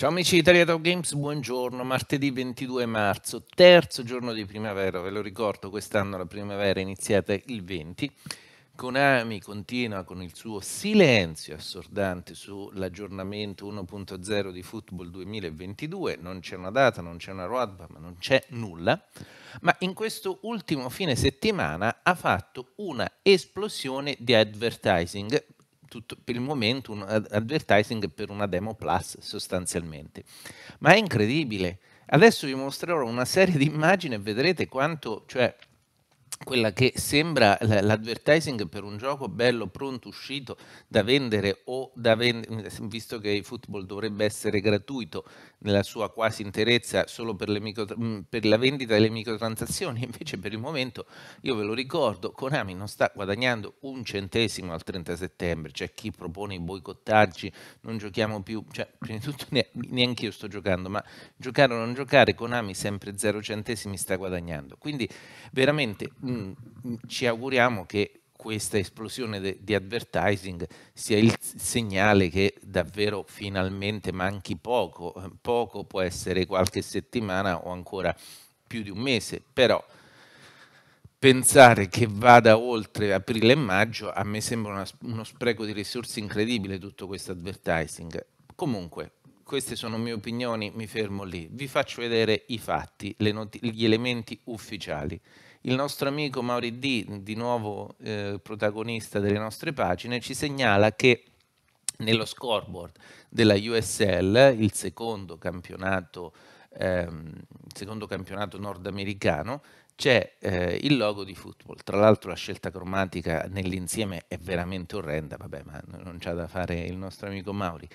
Ciao amici di Italia Top Games, buongiorno, martedì 22 marzo, terzo giorno di primavera, ve lo ricordo, quest'anno la primavera è iniziata il 20. Konami continua con il suo silenzio assordante sull'aggiornamento 1.0 di Football 2022, non c'è una data, non c'è una roadmap, ma non c'è nulla, ma in questo ultimo fine settimana ha fatto una esplosione di advertising tutto, per il momento un advertising per una demo plus sostanzialmente. Ma è incredibile. Adesso vi mostrerò una serie di immagini e vedrete quanto, cioè, quella che sembra l'advertising per un gioco bello, pronto, uscito da vendere o da vendere, visto che il football dovrebbe essere gratuito nella sua quasi interezza solo per, micro, per la vendita delle microtransazioni, invece per il momento, io ve lo ricordo, Konami non sta guadagnando un centesimo al 30 settembre, c'è cioè chi propone i boicottaggi, non giochiamo più, cioè prima di tutto neanche io sto giocando, ma giocare o non giocare, Konami sempre zero centesimi sta guadagnando, quindi veramente... Mm, mm, ci auguriamo che questa esplosione de, di advertising sia il segnale che davvero finalmente manchi poco, eh, poco può essere qualche settimana o ancora più di un mese, però pensare che vada oltre aprile e maggio a me sembra una, uno spreco di risorse incredibile tutto questo advertising. Comunque, queste sono mie opinioni, mi fermo lì. Vi faccio vedere i fatti, gli elementi ufficiali. Il nostro amico Mauri D, di nuovo eh, protagonista delle nostre pagine, ci segnala che nello scoreboard della USL, il secondo campionato, ehm, secondo campionato nordamericano, c'è eh, il logo di football. Tra l'altro la scelta cromatica nell'insieme è veramente orrenda, vabbè, ma non c'ha da fare il nostro amico Mauri.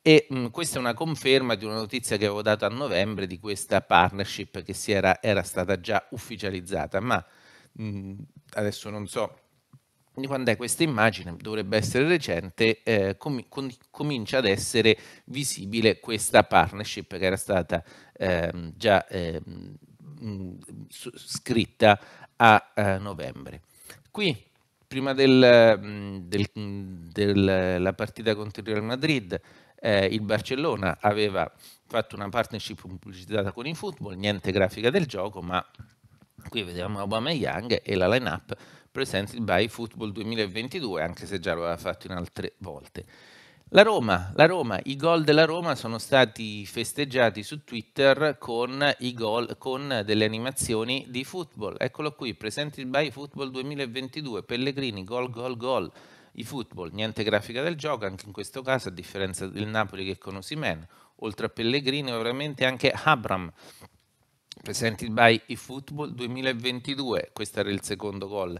E mh, mm, questa è una conferma di una notizia che avevo dato a novembre di questa partnership che era, era, stata già ufficializzata, ma mh, mm, adesso non so di quando è questa immagine, dovrebbe essere recente, eh, com- comincia ad essere visibile questa partnership che era stata eh, già eh, Mm, scritta a, a eh, novembre. Qui prima della del, mm, del, mm, partita contro il Real Madrid, eh, il Barcellona aveva fatto una partnership pubblicizzata con i football, niente grafica del gioco, ma qui vediamo Obama e Young e la lineup up presented by Football 2022, anche se già l'aveva fatto in altre volte. La Roma, la Roma, i gol della Roma sono stati festeggiati su Twitter con, goal, con delle animazioni di football. Eccolo qui, presented by Football 2022, Pellegrini, gol, gol, gol. I football, niente grafica del gioco, anche in questo caso a differenza del Napoli che con Osimen. Oltre a Pellegrini, ovviamente anche Abram. presented by football 2022, questo era il secondo gol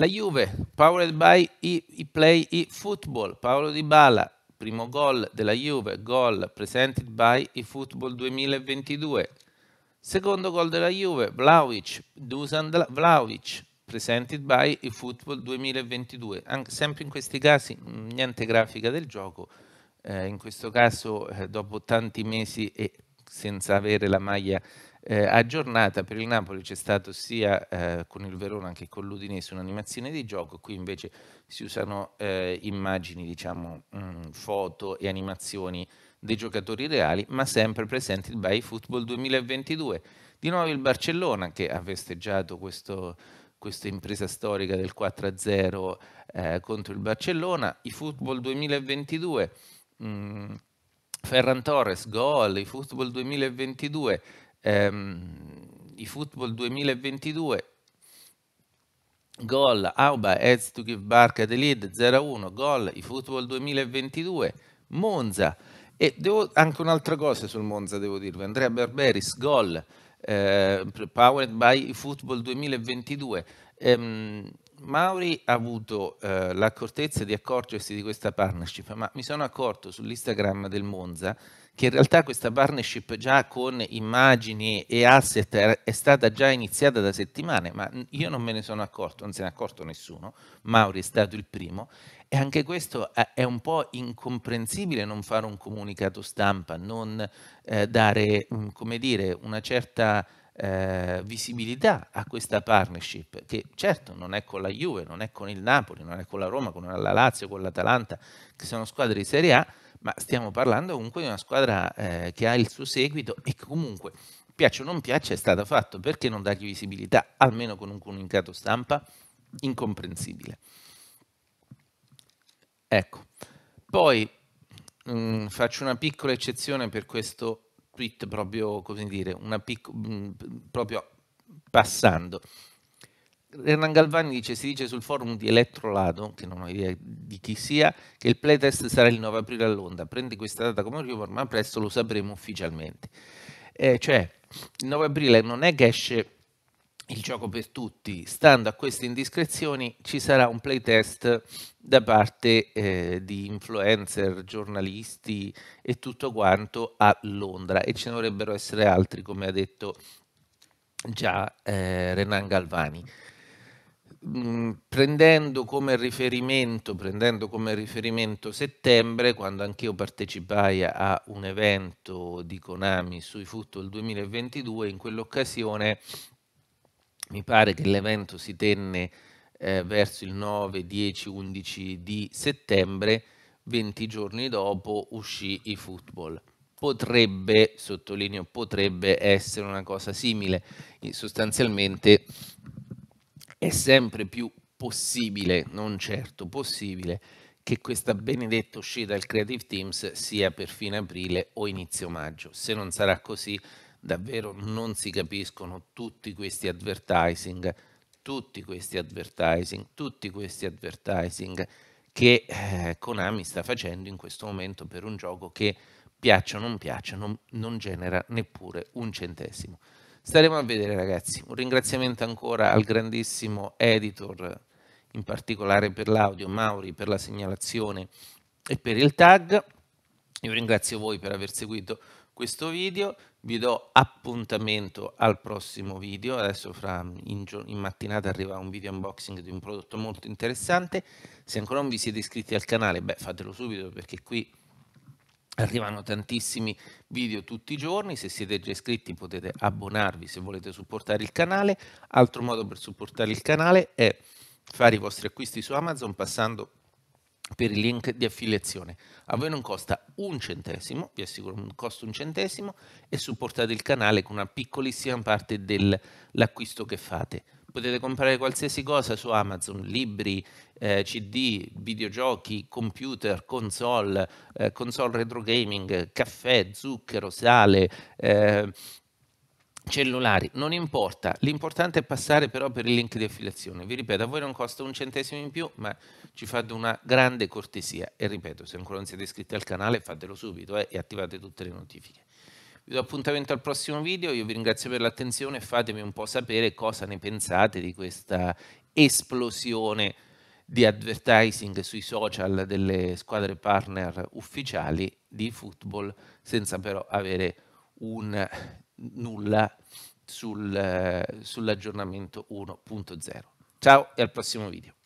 la Juve, powered by i, i play i football, Paolo Di Bala, primo gol della Juve, gol presented by i football 2022. Secondo gol della Juve, Vlaovic, Dusan Vlaovic, presented by i football 2022. Anche, sempre in questi casi mm, niente grafica del gioco, eh, in questo caso eh, dopo tanti mesi e senza avere la maglia eh, aggiornata. Per il Napoli c'è stato sia eh, con il Verona che con l'Udinese un'animazione di gioco, qui invece si usano eh, immagini, diciamo, mh, mm, foto e animazioni dei giocatori reali, ma sempre presenti by Football 2022. Di nuovo il Barcellona che ha festeggiato questo, questa impresa storica del 4-0 eh, contro il Barcellona, i Football 2022. Mh, mm, Ferran Torres, gol, i football 2022, ehm, i football 2022, gol, Auba, heads to give Barca the lead, 0-1, gol, i football 2022, Monza, e devo, anche un'altra cosa sul Monza devo dirvi, Andrea Berberis, gol, eh, powered by i football 2022, ehm, Mauri ha avuto eh, l'accortezza di accorgersi di questa partnership, ma mi sono accorto sull'Instagram del Monza che in realtà questa partnership già con immagini e asset è stata già iniziata da settimane, ma io non me ne sono accorto, non se ne è accorto nessuno, Mauri è stato il primo e anche questo è un po' incomprensibile non fare un comunicato stampa, non eh, dare, come dire, una certa eh, visibilità a questa partnership, che certo non è con la Juve, non è con il Napoli, non è con la Roma, con la Lazio, con l'Atalanta, che sono squadre di Serie A, ma stiamo parlando comunque di una squadra eh, che ha il suo seguito e che comunque, piaccia o non piaccia, è stata fatta. Perché non dargli visibilità, almeno con un comunicato stampa? Incomprensibile. Ecco, poi mh, mm, faccio una piccola eccezione per questo tweet proprio, come dire, picco, mm, proprio passando. Renan Galvani dice, si dice sul forum di Elettrolado, che non ho idea di chi sia, che il playtest sarà il 9 aprile a Londra. Prendi questa data come rumor, ma presto lo sapremo ufficialmente. Eh, cioè, il 9 aprile non è che esce il gioco per tutti, stando a queste indiscrezioni ci sarà un playtest da parte eh, di influencer, giornalisti e tutto quanto a Londra e ce ne dovrebbero essere altri come ha detto già eh, Renan Galvani. Mm, prendendo, come prendendo come riferimento, settembre, quando anch'io partecipai a un evento di Konami sui football 2022, in quell'occasione mi pare che l'evento si tenne eh, verso il 9, 10, 11 di settembre, 20 giorni dopo uscì i football. Potrebbe, sottolineo, potrebbe essere una cosa simile. sostanzialmente è sempre più possibile, non certo possibile, che questa benedetta uscita del Creative Teams sia per fine aprile o inizio maggio. Se non sarà così, davvero non si capiscono tutti questi advertising, tutti questi advertising, tutti questi advertising che eh, Konami sta facendo in questo momento per un gioco che piaccia o non piaccia non, non genera neppure un centesimo. Staremo a vedere ragazzi, un ringraziamento ancora al grandissimo editor, in particolare per l'audio, Mauri per la segnalazione e per il tag. Io ringrazio voi per aver seguito questo video, vi do appuntamento al prossimo video, adesso fra, in, in, mattinata arriva un video unboxing di un prodotto molto interessante, se ancora non vi siete iscritti al canale, beh fatelo subito perché qui arrivano tantissimi video tutti i giorni, se siete già iscritti potete abbonarvi se volete supportare il canale, altro modo per supportare il canale è fare i vostri acquisti su Amazon passando per il link di affiliazione. A voi non costa un centesimo, vi assicuro, non costa un centesimo e supportate il canale con una piccolissima parte dell'acquisto che fate. Potete comprare qualsiasi cosa su Amazon, libri, eh, CD, videogiochi, computer, console, eh, console retro gaming, caffè, zucchero, sale, eh, cellulari, non importa, l'importante è passare però per il link di affiliazione. Vi ripeto, a voi non costa un centesimo in più, ma ci fate una grande cortesia e ripeto, se ancora non siete iscritti al canale fatelo subito eh, e attivate tutte le notifiche. Vi do appuntamento al prossimo video, io vi ringrazio per l'attenzione e fatemi un po' sapere cosa ne pensate di questa esplosione di advertising sui social delle squadre partner ufficiali di football senza però avere un nulla sul, eh, sull'aggiornamento 1.0. Ciao e al prossimo video.